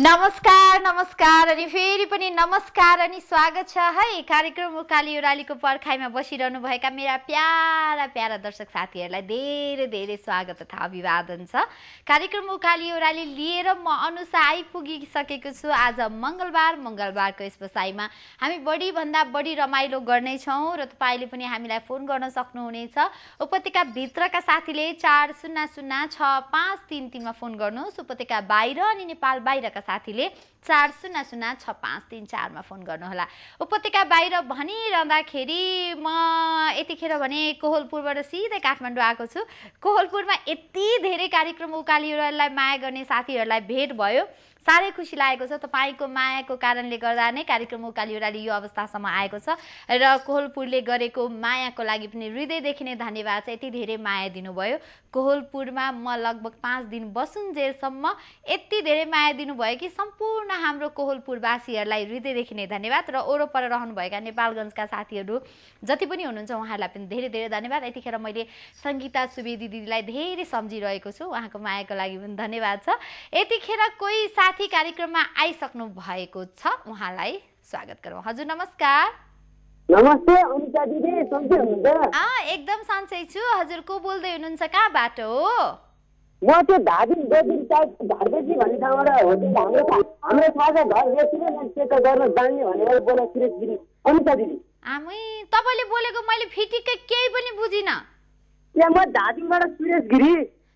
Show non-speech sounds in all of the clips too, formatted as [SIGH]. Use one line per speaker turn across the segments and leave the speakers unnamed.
नमस्कार नमस्कार अनि फेरि पनि नमस्कार अनि स्वागत छ है कार्यक्रम उकाली ओह्रालीको पर्खाइमा बसिरहनुभएका मेरा प्यारा प्यारा दर्शक साथीहरूलाई धेरै धेरै स्वागत तथा अभिवादन छ कार्यक्रम उकाली ओह्राली लिएर म अनुसार आइपुगिसकेको छु आज मङ्गलबार मङ्गलबारको यस बसाइमा हामी बढीभन्दा बढी रमाइलो गर्नेछौँ र तपाईँले पनि हामीलाई फोन गर्न सक्नुहुनेछ उपत्यकाभित्रका साथीले चार शून्य शून्य छ पाँच तिन तिनमा फोन गर्नुहोस् उपत्यका बाहिर अनि नेपाल बाहिरका साथीले चार शून्य शून्य छ पाँच तिन चारमा फोन गर्नुहोला उपत्यका बाहिर भनिरहँदाखेरि म यतिखेर भने कोहलपुरबाट सिधै काठमाडौँ आएको छु कोहलपुरमा यति धेरै कार्यक्रम उकालिहरूलाई माया गर्ने साथीहरूलाई भेट भयो साह्रै खुसी लागेको छ तपाईँको मायाको कारणले गर्दा नै कार्यक्रम उकाली ओह्राली यो अवस्थासम्म आएको छ र कोहलपुरले गरेको मायाको लागि पनि हृदयदेखि नै धन्यवाद छ यति धेरै माया दिनुभयो कोहलपुरमा म लगभग पाँच दिन बसुन्जेलसम्म यति धेरै माया दिनुभयो कि सम्पूर्ण हाम्रो कोहलपुरवासीहरूलाई हृदयदेखि नै धन्यवाद र वरपर रहनुभएका नेपालगञ्जका साथीहरू जति पनि हुनुहुन्छ उहाँहरूलाई पनि धेरै धेरै धन्यवाद यतिखेर मैले सङ्गीता सुवेदी दिदीलाई धेरै सम्झिरहेको छु उहाँको मायाको लागि पनि धन्यवाद छ यतिखेर कोही सा साथी कार्यक्रममा आइसक्नु भएको छ उहाँलाई स्वागत गरौँ हजुर नमस्कार
नमस्ते अनिता दिदी सन्चै हुनुहुन्छ
एकदम सन्चै छु हजुर को बोल्दै हुनुहुन्छ बाटो हो म
त्यो धादिङ गोदिङ टाइप धार्देजी भन्ने ठाउँबाट हो त्यो हाम्रो हाम्रो थाहा छ घर रेस्टुरेन्ट मान्छे त गर्न जान्ने भनेर बोले सुरेश दिदी अनिता
दिदी आमै तपाईँले बोलेको मैले फिटिक्कै केही पनि बुझिनँ
त्यहाँ म
धादिङबाट सुरेश गिरी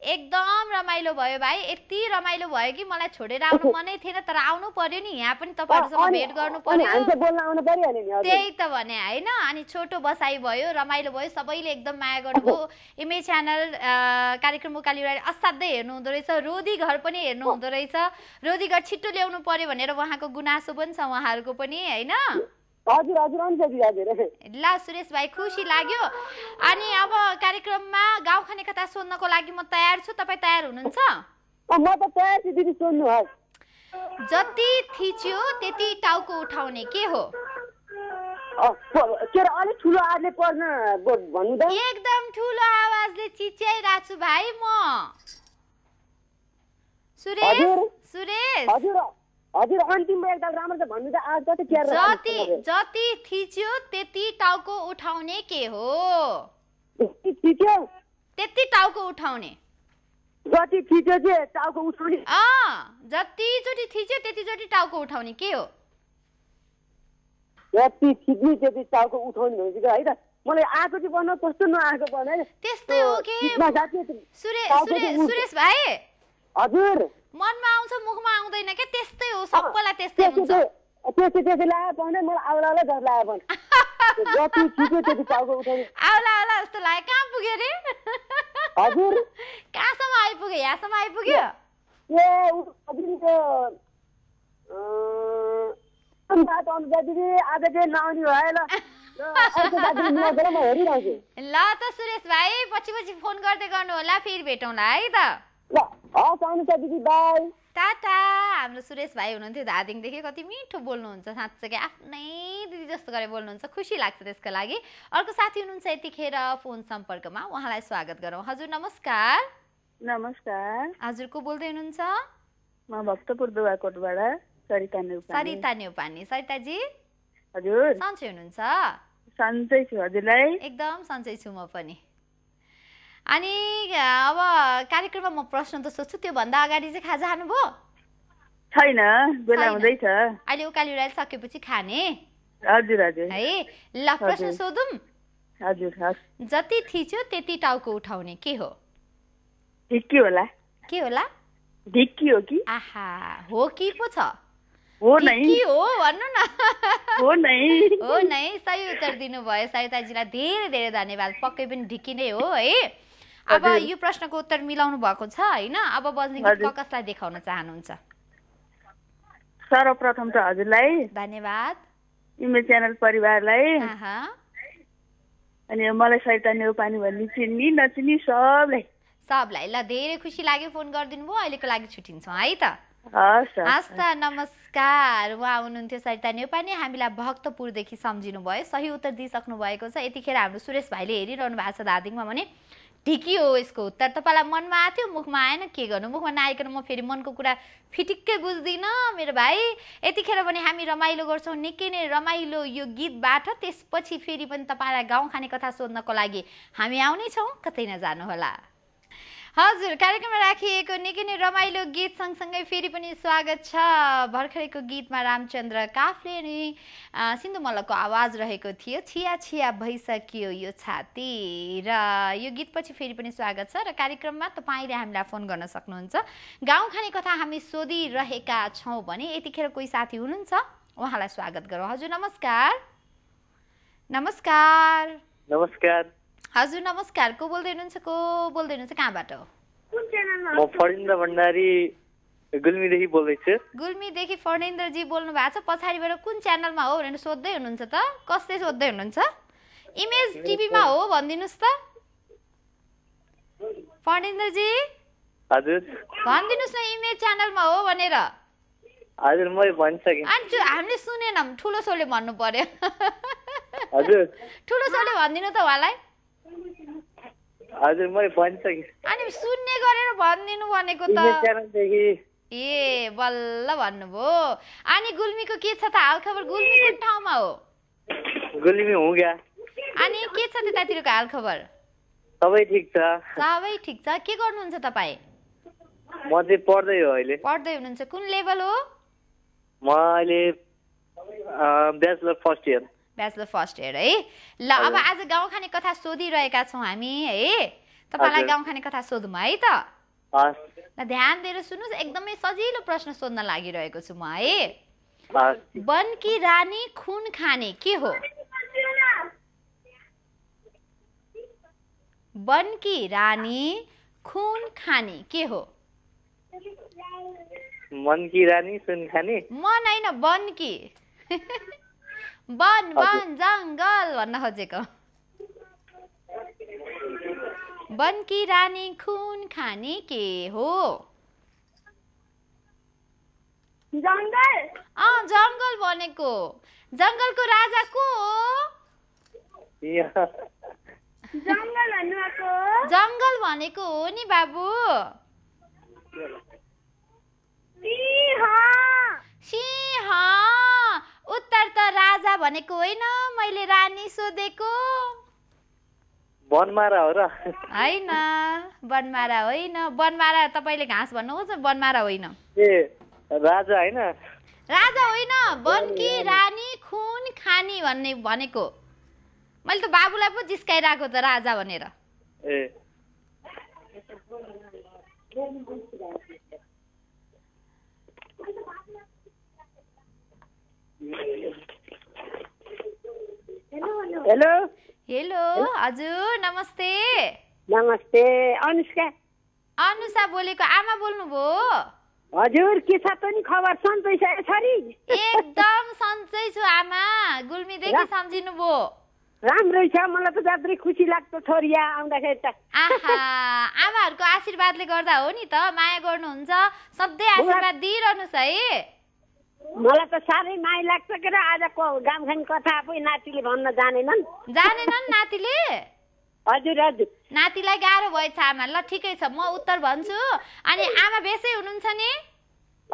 एकदम रमाइलो भयो भाइ यति रमाइलो भयो कि मलाई छोडेर आउनु मनै थिएन तर आउनु पर्यो नि यहाँ पनि तपाईँहरूसँग भेट गर्नु पर्यो
त्यही
त भने होइन अनि छोटो बसाइ भयो रमाइलो भयो सबैले एकदम माया गर्नुभयो इमे च्यानल कार्यक्रम उकाली असाध्यै हेर्नु हुँदो रहेछ रोधी घर पनि हेर्नु हुँदो रहेछ रोधी घर छिट्टो ल्याउनु पर्यो भनेर उहाँको गुनासो पनि छ उहाँहरूको पनि होइन हजुर ल सुरेश भाइ खुसी लाग्यो अनि अब कार्यक्रममा खाने कथा सोध्नको लागि म तयार छु तपाईँ तयार हुनुहुन्छ
म त तयार
जति थिच्यो त्यति टाउको उठाउने के हो
ठुलो आवाजले भन्नु त
एकदम ठुलो आवाजले चिच्याइरहेको छु भाइ म सुरेश सुरेश हजुर
हजुर अन्तिम एकताल राम्रो छ भन्नु त आज जति जति
जति थिच्यो त्यति टाउको उठाउने के हो थिच्यो त्यति टाउको उठाउने
जति थिच्यो जे टाउको
उठाउने जति जतिचोटि थिच्यो जति टाउको उठाउने के हो
जति थिच्ने त्यति टाउको उठाउने भनेपछि है त मलाई आएको चाहिँ बन्न कस्तो नआएको बनाऊ त्यस्तै हो के सुरेश
सुरेश सुरेश भाइ हजुर मनमा आउँछ मुखमा आउँदैन के त्यस्तै हो सबैलाई त्यस्तै हुन्छ
त्यति त्यति लाग्यो भने मलाई आउला आउला डर लाग्यो भने जति छिटो त्यति टाउको उठाउने
आउला आउला जस्तो लाग्यो कहाँ पुग्यो रे हजुर कहाँसम्म आइपुग्यो यहाँसम्म आइपुग्यो
ए अघि त्यो
ल त सुरेश भाइ पछि पछि फोन गर्दै गर्नु होला फेरि भेटौँला है त
दिदी
टाटा हाम्रो सुरेश भाइ हुनुहुन्थ्यो धादिङदेखि कति मिठो बोल्नुहुन्छ साँच्चै आफ्नै दिदी जस्तो गरेर बोल्नुहुन्छ खुसी लाग्छ त्यसको लागि अर्को साथी हुनुहुन्छ यतिखेर फोन सम्पर्कमा उहाँलाई स्वागत गरौँ हजुर नमस्कार नमस्कार हजुर को बोल्दै हुनुहुन्छ म भक्तपुर दुवाकोटबाट सरिता नेउपानी सरिता नेउपानी सरिताजी हजुर सन्चै हुनुहुन्छ सन्चै छु हजुरलाई एकदम सन्चै छु म पनि अनि अब कार्यक्रममा म प्रश्न त सोध्छु त्योभन्दा अगाडि चाहिँ खाजा खानुभयो
छैन बेला छ
अहिले उकाली राइल सकेपछि खाने हजुर हजुर है ल प्रश्न सोधौँ हजुर जति थिच्यो त्यति टाउको उठाउने के हो ढिक्की होला के होला ढिक्की हो कि आहा हो कि पो छ हो नै हो भन्नु न हो नै हो नै सही उत्तर दिनुभयो सरिताजीलाई धेरै धेरै धन्यवाद पक्कै पनि ढिक्की नै हो है अब यो प्रश्नको उत्तर मिलाउनु भएको छ होइन अब बज्ने कसलाई देखाउन चाहनुहुन्छ सर्वप्रथम त हजुरलाई धन्यवाद इमेल च्यानल परिवारलाई अनि मलाई सरिता पानी भन्ने चिन्नी नचिनी सबलाई सबलाई ल धेरै खुसी लाग्यो फोन गरिदिनु भयो अहिलेको लागि छुट्टिन्छौँ है त
हस् त
नमस्कार उहाँ हुनुहुन्थ्यो सरिता नेपाली हामीलाई भक्तपुरदेखि सम्झिनु भयो सही उत्तर दिइसक्नु भएको छ यतिखेर हाम्रो सुरेश भाइले हेरिरहनु भएको छ धादिङमा भने ढिकी हो यसको उत्तर तपाईँलाई मनमा आएको थियो मुखमा आएन के गर्नु मुखमा नआइकन म फेरि मनको कुरा फिटिक्कै बुझ्दिनँ मेरो भाइ यतिखेर पनि हामी रमाइलो गर्छौँ निकै नै रमाइलो यो गीतबाट त्यसपछि फेरि पनि तपाईँलाई गाउँ खाने कथा सोध्नको लागि हामी आउनेछौँ कतै नजानुहोला हजुर कार्यक्रममा राखिएको निकै नै रमाइलो गीत सँगसँगै फेरि पनि स्वागत छ भर्खरैको गीतमा रामचन्द्र काफ्ले अनि सिन्धु मल्लको आवाज रहेको थियो छिया छिया भइसक्यो यो छाती र यो गीतपछि फेरि पनि स्वागत छ र कार्यक्रममा तपाईँले हामीलाई फोन गर्न सक्नुहुन्छ गाउँ खाने कथा हामी सोधिरहेका छौँ भने यतिखेर कोही साथी हुनुहुन्छ उहाँलाई स्वागत गरौँ हजुर नमस्कार नमस्कार
नमस्कार
हजुर नमस्कार को बोल्दै हुनुहुन्छ को बोल्दै हुनुहुन्छ कहाँबाट म
फरिन्द्र भण्डारी गुल्मीदेखि बोल्दैछु
गुल्मीदेखि फणेन्द्रजी बोल्नु भएको छ पछाडिबाट कुन च्यानलमा हो भनेर सोध्दै हुनुहुन्छ त कसले सोध्दै हुनुहुन्छ इमेज टिभीमा हो भनिदिनुहोस् त फणेन्द्रजी हजुर भनिदिनुहोस् न इमेज च्यानलमा हो भनेर हजुर मैले भनिसकेँ अनि हामीले सुनेनौँ ठुलो सोले भन्नु पर्यो हजुर ठुलो सोले भनिदिनु त उहाँलाई हजुर मैले भन्छ कि अनि सुन्ने गरेर भनिदिनु भनेको
त
ए बल्ल भन्नुभयो अनि गुल्मीको के छ त हालखबर गुल्मी कुन ठाउँमा हो
गुल्मी हुँ क्या
अनि के छ त्यतातिरको हालखबर
सबै ठिक छ
सबै ठिक छ के गर्नुहुन्छ तपाईँ म चाहिँ पढ्दै हो अहिले पढ्दै हुनुहुन्छ कुन लेभल हो म अहिले bachelor first year bachelor first year है ल अब आज गाउँ खाने कथा सोधिरहेका छौँ हामी है तपाईँलाई गाउँ खाने कथा सोधौँ है त ध्यान दिएर सुन्नुहोस् एकदमै सजिलो प्रश्न सोध्न लागिरहेको छु म है वन रानी खुन खाने के हो वन रानी खुन खाने के हो मन रानी सुन खाने मन होइन वन [LAUGHS] वन वन जङ्गल भन्न खोजेको बनकी रानी खुन खाने के हो जंगल अँ जङ्गल भनेको जङ्गलको राजा को हो
जङ्गल भनेको हो नि बाबु
भनेको होइन मैले रानी सोधेको वनमारा हो र होइन बनमारा होइन वनमारा तपाईँले घाँस भन्नुहोस् वनमारा होइन ए राजा होइन राजा होइन बनकी रानी खुन खानी भन्ने भनेको मैले त बाबुलाई पो जिस्काइरहेको त राजा भनेर ए हेलो हेलो हजुर नमस्ते नमस्ते अनुष्का अनुषा बोलेको आमा बोल्नुभयो
हजुर के छ त नि खबर सन्चै छ यसरी
एकदम सन्चै छु आमा गुल्मीदेखि सम्झिनु
भयो राम्रै छ मलाई त जात्रै खुसी लाग्छ छोरिया आउँदाखेरि त
आहा आमाहरूको आशीर्वादले गर्दा हो नि त माया गर्नुहुन्छ सधैँ आशीर्वाद दिइरहनुहोस् है
मलाई त साह्रै माया लाग्छ कि र आजको गाउँखाने कथा आफै नातिले
भन्न जानेनन् जानेनन् नातिले हजुर हजुर नातिलाई गाह्रो भएछ आमा ल ठिकै छ म उत्तर भन्छु अनि आमा बेसै हुनुहुन्छ नि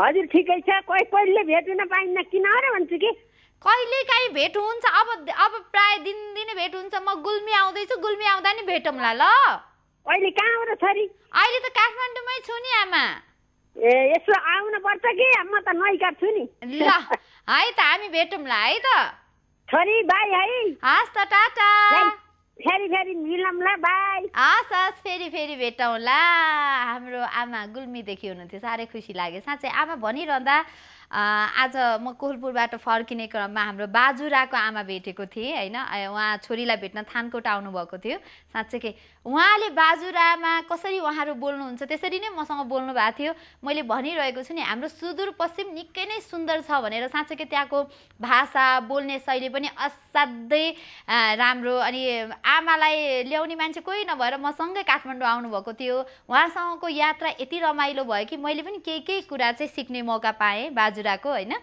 हजुर ठिकै छ
कोही कहिले भेट्न पाइन्न किन र भन्छु कि
कहिले काहीँ भेट हुन्छ अब अब प्राय दिनदिनै भेट हुन्छ म गुल्मी आउँदैछु गुल्मी आउँदा नि भेटौँला ल अहिले कहाँ हो छोरी अहिले त काठमाडौँमै छु नि आमा
ए यसो पर्छ कि म त छु नि ल है
त हामी भेटौँला है त
छोरी बाई है
हस् त टाटा फेरि फेरि मिलौँला बाई हस् हस् फेरि फेरि भेटौँला हाम्रो आमा गुल्मीदेखि हुनुहुन्थ्यो साह्रै खुसी लाग्यो साँच्चै आमा भनिरहँदा आज म कोलपुरबाट फर्किने क्रममा हाम्रो बाजुराको आमा भेटेको थिएँ होइन उहाँ छोरीलाई भेट्न थानकोट आउनुभएको थियो साँच्चै के उहाँले बाजुरामा कसरी उहाँहरू बोल्नुहुन्छ त्यसरी नै मसँग बोल्नु भएको थियो मैले भनिरहेको छु नि हाम्रो सुदूरपश्चिम निकै नै सुन्दर छ भनेर साँच्चैकै त्यहाँको भाषा बोल्ने शैली पनि असाध्यै राम्रो अनि आमालाई ल्याउने मान्छे कोही नभएर मसँगै काठमाडौँ आउनुभएको थियो उहाँसँगको यात्रा यति रमाइलो भयो कि मैले पनि केही केही कुरा चाहिँ सिक्ने मौका पाएँ बाजुराको होइन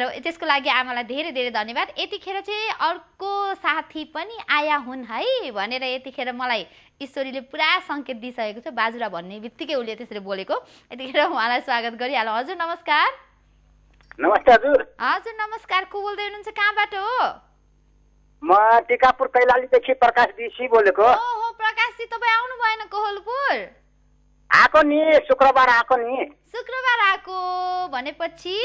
र त्यसको लागि आमालाई धेरै धेरै धन्यवाद यतिखेर चाहिँ अर्को साथी पनि आया हुन् है भनेर यतिखेर मलाई ईश्वरीले पुरा सङ्केत दिइसकेको छ बाजुरा भन्ने बित्तिकै उसले त्यसरी बोलेको यतिखेर उहाँलाई स्वागत गरिहाल हजुर नमस्कार नमस्कार हजुर नमस्कार को बोल्दै हुनुहुन्छ कहाँबाट हो
म टिकापुर कैलालीदेखि प्रकाश दिसी बोलेको ओहो
प्रकाशजी तपाईँ आउनु भएन कोहलपुर
आएको नि शुक्रबार आएको नि
शुक्रबार आएको भनेपछि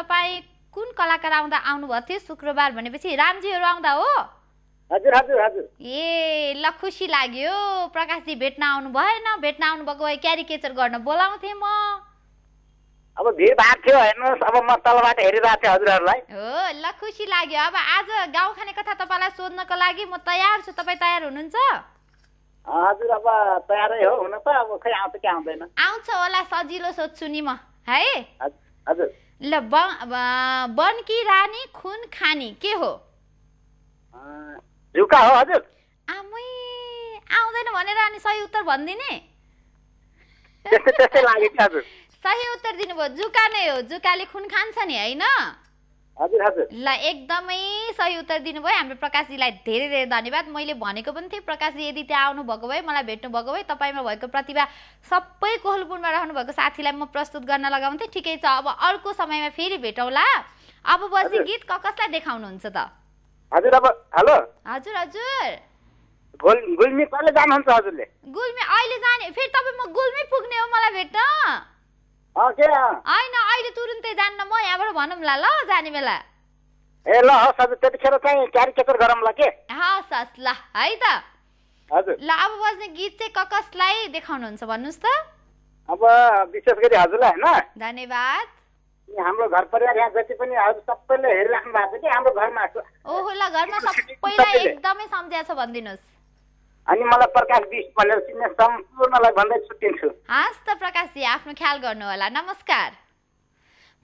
तपाईँ कुन कलाकार आउँदा आउनुभएको थियो शुक्रबार भनेपछि रामजीहरू आउँदा हो हजुर हजुर हजुर ए ल खुसी लाग्यो प्रकाशजी भेट्न आउनु भएन भेट्न भएको भए क्यारिकेचर गर्न बोलाउँथे म
अब भिड भएको थियो हेर्नुहोस् अब म तलबाट हेरिरहेको थिएँ हजुरहरूलाई
हो ल खुसी लाग्यो अब आज गाउँ खाने कथा तपाईँलाई सोध्नको लागि म तयार छु तपाईँ तयार हुनुहुन्छ
हजुर अब तयारै हो हुन
त अब खै आउँछ कि आउँदैन आउँछ होला सजिलो सोध्छु नि म है हजुर ल बन रानी खुन खानी के हो झुका हो हजुर आमै आउँदैन भनेर अनि सही उत्तर भनिदिने सही उत्तर दिनुभयो जुका नै हो जुकाले खुन खान्छ नि होइन ल एकदमै सही उत्तर दिनुभयो हाम्रो प्रकाशजीलाई धेरै धेरै धन्यवाद मैले भनेको पनि थिएँ प्रकाशजी यदि त्यहाँ आउनुभएको भए मलाई भेट्नुभएको भए तपाईँमा भएको प्रतिभा सबै कोहलपुरमा रहनुभएको साथीलाई म प्रस्तुत गर्न लगाउँथेँ ठिकै छ अब अर्को समयमा फेरि भेटौँला अब बसी गीत कसलाई देखाउनुहुन्छ त हजुर अब हेलो हजुर हजुर गुल गुल्मी कहिले जानुहुन्छ हजुरले गुल्मी अहिले जाने फेरि तपाईँ म गुल्मी पुग्ने हो मलाई भेट्न होइन अहिले तुरुन्तै जान्न म यहाँबाट भनौँ ल जाने बेला
ए ल हस् हजुर त्यतिखेर चाहिँ क्यारिकेचर गरौँला
के हस् हस् ल है त हजुर ल अब बज्ने गीत चाहिँ ककसलाई कसलाई देखाउनुहुन्छ भन्नुहोस् त अब विशेष गरी हजुरलाई होइन धन्यवाद हाम्रो घर परिवार यहाँ जति पनि हजुर सबैले हेरिराख्नु भएको छ कि हाम्रो घरमा ओहो घरमा सबैलाई एकदमै सम्झ्याएको छ भनिदिनुहोस्
अनि मलाई प्रकाश विश भनेर चिन्ने सम्पूर्णलाई
भन्दै छुट्टिन्छु हस् त प्रकाशजी आफ्नो ख्याल गर्नु होला नमस्कार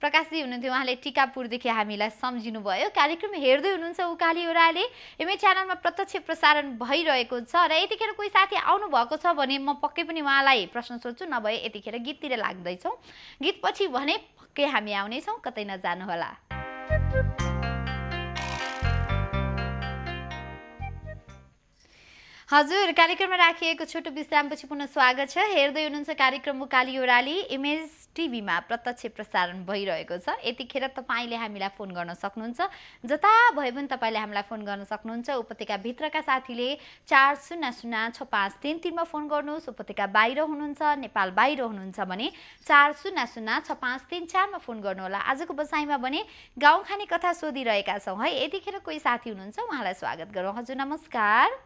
प्रकाशजी हुनुहुन्थ्यो उहाँले टिकापुरदेखि हामीलाई सम्झिनुभयो कार्यक्रम हेर्दै हुनुहुन्छ उकाली ओराले एमए च्यानलमा प्रत्यक्ष प्रसारण भइरहेको छ र यतिखेर कोही साथी आउनुभएको छ भने म पक्कै पनि उहाँलाई प्रश्न सोध्छु नभए यतिखेर गीततिर लाग्दैछौँ गीतपछि भने पक्कै हामी आउनेछौँ कतै नजानुहोला हजुर कार्यक्रममा राखिएको छोटो विश्रामपछि पुनः स्वागत छ हेर्दै हुनुहुन्छ कार्यक्रम उकाली ओराली इमेज टिभीमा प्रत्यक्ष प्रसारण भइरहेको छ यतिखेर तपाईँले हामीलाई फोन गर्न सक्नुहुन्छ जता भए पनि तपाईँले हामीलाई फोन गर्न सक्नुहुन्छ उपत्यकाभित्रका साथीले चार शून्य शून्य छ पाँच तिन तिनमा फोन गर्नुहोस् उपत्यका बाहिर हुनुहुन्छ नेपाल बाहिर हुनुहुन्छ भने चार शून्य शून्य छ पाँच तिन चारमा फोन गर्नुहोला आजको बसाइमा भने गाउँ खाने कथा सोधिरहेका छौँ है यतिखेर कोही साथी हुनुहुन्छ उहाँलाई स्वागत गरौँ हजुर नमस्कार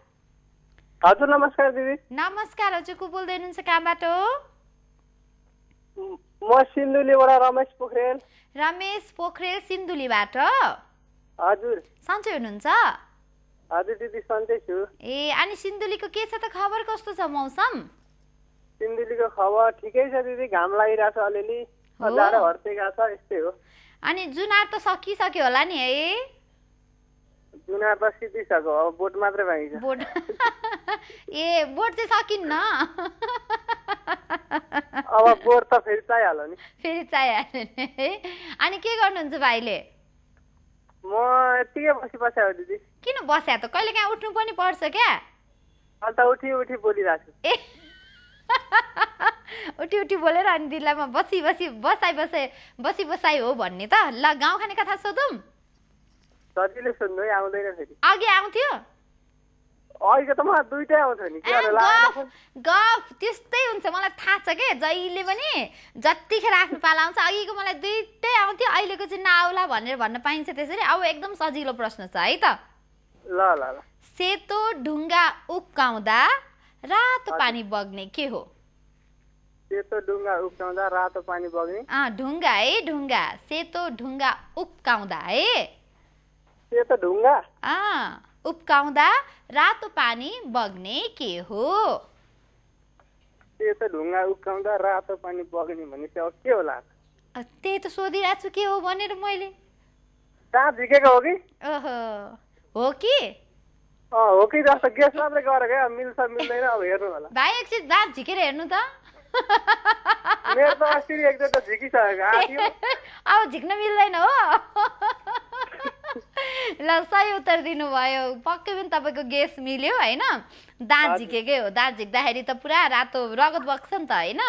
हजुर नमस्कार दिदी
नमस्कार हजुर को बोल्दै हुनुहुन्छ कहाँबाट
म सिन्धुलीबाट रमेश पोखरेल
रमेश पोखरेल सिन्धुलीबाट हजुर सन्चै हुनुहुन्छ हजुर दिदी सन्चै छु ए अनि सिन्धुलीको के छ त खबर कस्तो छ मौसम
सिन्धुलीको खबर ठिकै छ दिदी घाम लागिरहेछ अलिअलि जाडो हर्सेको छ यस्तै हो
अनि जुनार त सकिसक्यो होला नि है
चुना बसिदिइसक्यो अब बोट मात्रै बाँकी छ बोट [LAUGHS]
ए बोट चाहिँ सकिन्न अब
बोट त फेरि चाहिहाल्यो नि
फेरि चाहिहाल्यो नि है अनि के गर्नुहुन्छ भाइले म यत्तिकै बसी बस्या दिदी किन बस्या त कहिले काहीँ उठ्नु पनि पर्छ क्या अन्त उठी
उठी बोलिरहेको छु
ए [LAUGHS] उठी उठी बोलेर अनि दिदीलाई म बसी बसी बसाइ बसाइ बसी बसाइ हो भन्ने त ल गाउँ खाने कथा सोधौँ सजिलै सुन्नु आउँदैन फेरि अघि आउँथ्यो अहिले त मलाई दुइटै आउँथ्यो नि गफ त्यस्तै हुन्छ मलाई थाहा छ के जहिले पनि जतिखेर आफ्नो पाला आउँछ अघिको मलाई दुइटै आउँथ्यो अहिलेको चाहिँ नआउला भनेर भन्न पाइन्छ त्यसरी अब एकदम सजिलो प्रश्न छ है त ल ल ल सेतो ढुङ्गा उक्काउँदा रातो पानी बग्ने के हो
सेतो ढुङ्गा उक्काउँदा रातो पानी बग्ने
ढुङ्गा है ढुङ्गा सेतो ढुङ्गा उक्काउँदा है त्यो त ढुङ्गा उप्काउँदा रातो पानी बग्ने के हो त्यो त ढुङ्गा उप्काउँदा रातो पानी बग्ने भनेपछि अब के होला त्यही त सोधिरहेको छु के हो भनेर मैले कहाँ झिकेको हो कि ओहो हो कि
हो कि जस्तो गेस मात्रै गरेको क्या मिल्छ मिल्दैन अब हेर्नु होला
भाइ एकछिन दाँत झिकेर हेर्नु त
मेरो त अस्ति एकचोटि झिकिसकेको
[LAUGHS] अब झिक्न मिल्दैन हो [LAUGHS] ल सही उत्तर दिनुभयो पक्कै पनि तपाईँको गेस मिल्यो होइन दाँत झिकेकै हो दाँत झिक्दाखेरि त पुरा रातो रगत बग्छ नि त होइन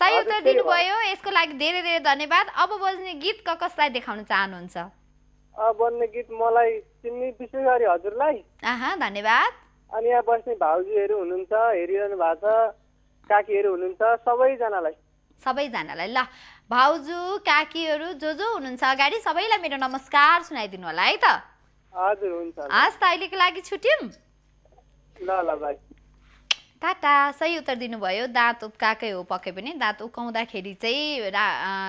सही उत्तर दिनुभयो यसको लागि धेरै धेरै धन्यवाद अब बज्ने गीत क कसलाई देखाउन चाहनुहुन्छ बज्ने गीत मलाई चिन्ने विशेष गरी हजुरलाई आहा धन्यवाद अनि यहाँ बस्ने भाउजूहरू हुनुहुन्छ हेरिरहनु भएको छ काकीहरू हुनुहुन्छ सबैजनालाई सबैजनालाई ल भाउजू काकीहरू जो जो हुनुहुन्छ अगाडि सबैलाई मेरो नमस्कार सुनाइदिनु होला है त
हजुर हुन्छ हस्
त अहिलेको लागि छुट्यौँ ल ल भाइ टाटा सही उत्तर दिनुभयो दाँत उप्काएकै हो पक्कै पनि दाँत उक्काउँदाखेरि चाहिँ रा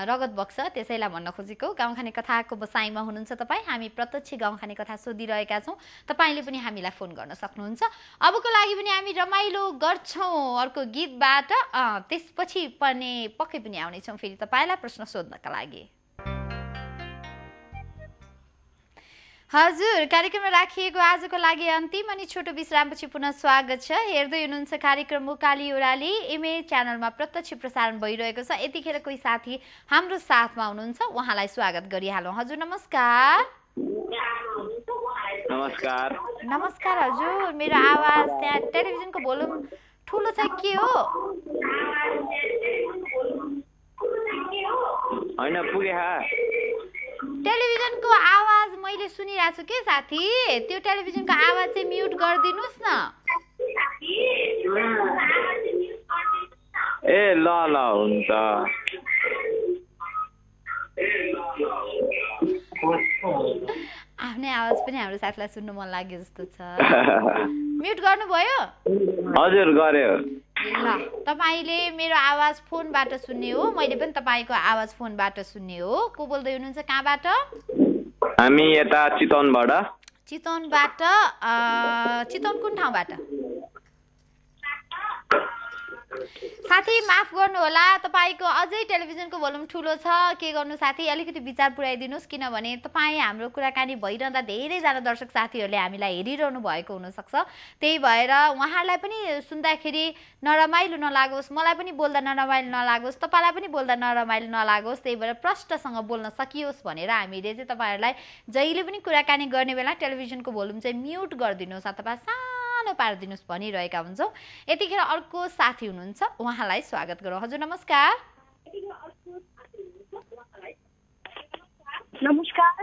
रगत बग्छ त्यसैलाई भन्न खोजेको गाउँखाने कथाको बसाइमा हुनुहुन्छ तपाईँ हामी प्रत्यक्ष गाउँखाने कथा सोधिरहेका छौँ तपाईँले पनि हामीलाई फोन गर्न सक्नुहुन्छ अबको लागि पनि हामी रमाइलो गर्छौँ अर्को गीतबाट त्यसपछि पनि पक्कै पनि आउनेछौँ फेरि तपाईँलाई प्रश्न सोध्नका लागि हजुर कार्यक्रममा राखिएको आजको लागि अन्तिम अनि छोटो विश्रामपछि पुनः स्वागत छ हेर्दै हुनुहुन्छ कार्यक्रम मुकाली ओराली एमए च्यानलमा प्रत्यक्ष प्रसारण भइरहेको छ यतिखेर कोही साथी हाम्रो साथमा हुनुहुन्छ उहाँलाई स्वागत गरिहालौँ हजुर नमस्कार नमस्कार नमस्कार हजुर मेरो आवाज त्यहाँ टेलिभिजनको भोल्युम ठुलो छ के हो
होइन पुगे
टेलिभिजनको आवाज मैले सुनिरहेको छु के साथी त्यो टेलिभिजनको आवाज चाहिँ म्युट गरिदिनुहोस् न
ए ल ल हुन्छ
आफ्नै आवाज पनि हाम्रो साथीलाई सुन्नु मन लाग्यो जस्तो छ
[LAUGHS]
म्युट गर्नुभयो
हजुर गरे
ल तपाईँले मेरो आवाज फोनबाट सुन्ने हो मैले पनि तपाईँको आवाज फोनबाट सुन्ने हो को बोल्दै हुनुहुन्छ कहाँबाट
हामी यता चितवनबाट
चितवनबाट चितवन कुन ठाउँबाट साथी माफ गर्नुहोला तपाईँको अझै टेलिभिजनको भोल्युम ठुलो छ के गर्नु साथी अलिकति विचार पुऱ्याइदिनुहोस् किनभने तपाईँ हाम्रो कुराकानी भइरहँदा धेरैजना दर्शक साथीहरूले हामीलाई हेरिरहनु भएको हुनसक्छ त्यही भएर उहाँहरूलाई पनि सुन्दाखेरि नरमाइलो नलागोस् मलाई पनि बोल्दा नरमाइलो नलागोस् तपाईँलाई पनि बोल्दा नरमाइलो नलागोस् त्यही भएर प्रष्टसँग बोल्न सकियोस् भनेर हामीले चाहिँ तपाईँहरूलाई जहिले पनि कुराकानी गर्ने बेला टेलिभिजनको भोल्युम चाहिँ म्युट गरिदिनुहोस् अथवा सा सानो पारिदिनुहोस् भनिरहेका हुन्छौँ यतिखेर अर्को साथी हुनुहुन्छ उहाँलाई स्वागत गरौँ हजुर नमस्कार नमस्कार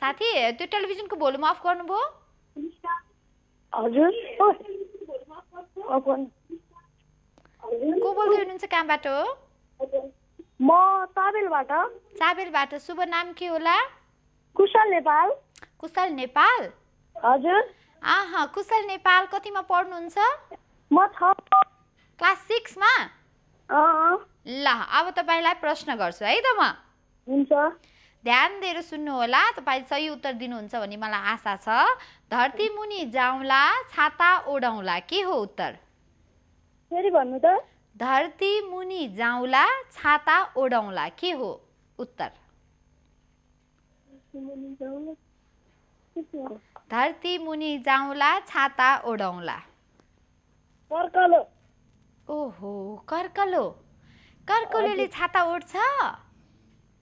साथी त्यो टेलिभिजनको भोल्युम अफ गर्नुभयो हजुर को बोल्दै हुनुहुन्छ कहाँबाट हो म चाबेलबाट चाबेलबाट शुभ नाम के होला कुशल नेपाल कुशल नेपाल हजुर आहा कुशल नेपाल कतिमा पढ्नुहुन्छ म छ क्लास सिक्समा ल अब तपाईँलाई प्रश्न गर्छु है त म हुन्छ ध्यान दिएर सुन्नुहोला तपाईँ सही उत्तर दिनुहुन्छ भन्ने मलाई आशा छ धरती मुनि जाउँला छाता ओढाउँला के हो उत्तर फेरि भन्नु त धरती मुनि जाउँला छाता ओढाउँला के हो उत्तर धरती मुनि जाउँला छाता ओढौँला कर्कलो ओहो कर्कलो कर्कलोले छाता ओढ्छ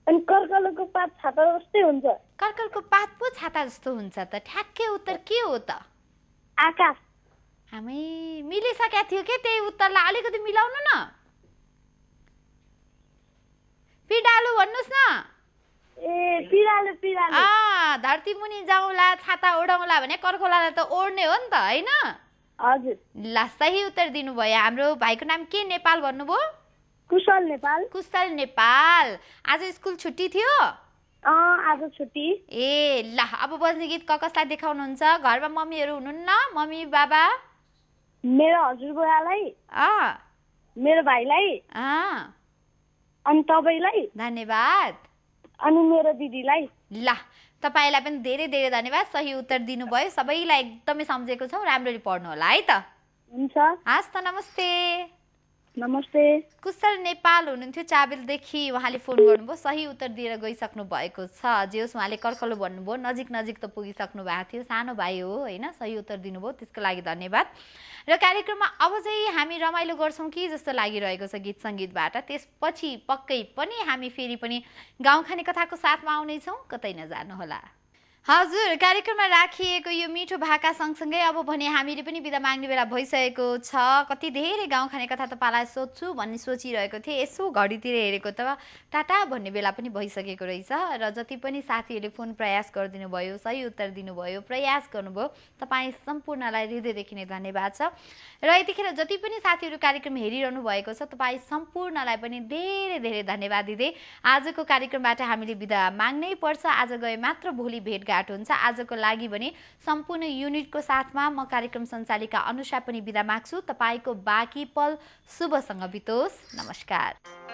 अनि कर्कलोको पात छाता जस्तै हुन्छ कर्कलको पात पो छाता जस्तो हुन्छ त ठ्याक्कै उत्तर के हो त आकाश हामी मिलिसकेका थियो के त्यही उत्तरलाई अलिकति मिलाउनु न पिडालु भन्नुहोस् न धरती मुनि जाउँला छाता ओढाउँला भने कर्खोलालाई त ओढ्ने हो नि त होइन ल सही उत्तर दिनुभयो हाम्रो भाइको नाम के नेपाल भन्नुभयो कुशल नेपाल कुशल नेपाल आज स्कुल छुट्टी थियो आज छुट्टी ए ल अब बज्ने गीत क कसलाई देखाउनुहुन्छ घरमा मम्मीहरू हुनुहुन्न मम्मी बाबा मेरो हजुरबुवालाई मेरो भाइलाई अनि तपाईँलाई धन्यवाद अनि मेरो दिदीलाई ल तपाईँलाई पनि धेरै धेरै धन्यवाद सही उत्तर दिनुभयो सबैलाई एकदमै सम्झेको छौँ राम्ररी पढ्नु होला है त हुन्छ हस् त नमस्ते नमस्ते कुशल नेपाल हुनुहुन्थ्यो चाबेलदेखि उहाँले फोन गर्नुभयो सही उत्तर दिएर गइसक्नु भएको छ जे होस् उहाँले कर्कलो भन्नुभयो नजिक नजिक त पुगिसक्नु भएको थियो सानो भाइ हो होइन सही उत्तर दिनुभयो त्यसको लागि धन्यवाद र कार्यक्रममा अब चाहिँ हामी रमाइलो गर्छौँ कि जस्तो लागिरहेको छ गीत सङ्गीतबाट त्यसपछि पक्कै पनि हामी फेरि पनि गाउँखाने कथाको साथमा आउनेछौँ कतै नजानुहोला हजुर कार्यक्रममा राखिएको यो मिठो भाका सँगसँगै अब भने हामीले पनि बिदा माग्ने बेला भइसकेको छ कति धेरै गाउँ खाने कथा तपाईँलाई सोध्छु भन्ने सोचिरहेको थिएँ यसो घडीतिर हेरेको त टाटा भन्ने बेला पनि भइसकेको रहेछ र जति पनि साथीहरूले फोन प्रयास गरिदिनु भयो सही उत्तर दिनुभयो प्रयास गर्नुभयो तपाईँ सम्पूर्णलाई हृदयदेखि नै धन्यवाद छ र यतिखेर जति पनि साथीहरू कार्यक्रम हेरिरहनु भएको छ तपाईँ सम्पूर्णलाई पनि धेरै धेरै धन्यवाद दिँदै आजको कार्यक्रमबाट हामीले बिदा माग्नै पर्छ आज गए मात्र भोलि भेटघाट भेटघाट हुन्छ आजको लागि भने सम्पूर्ण युनिटको साथमा म कार्यक्रम सञ्चालिका अनुषा पनि बिदा माग्छु तपाईँको बाँकी पल शुभसँग बितोस् नमस्कार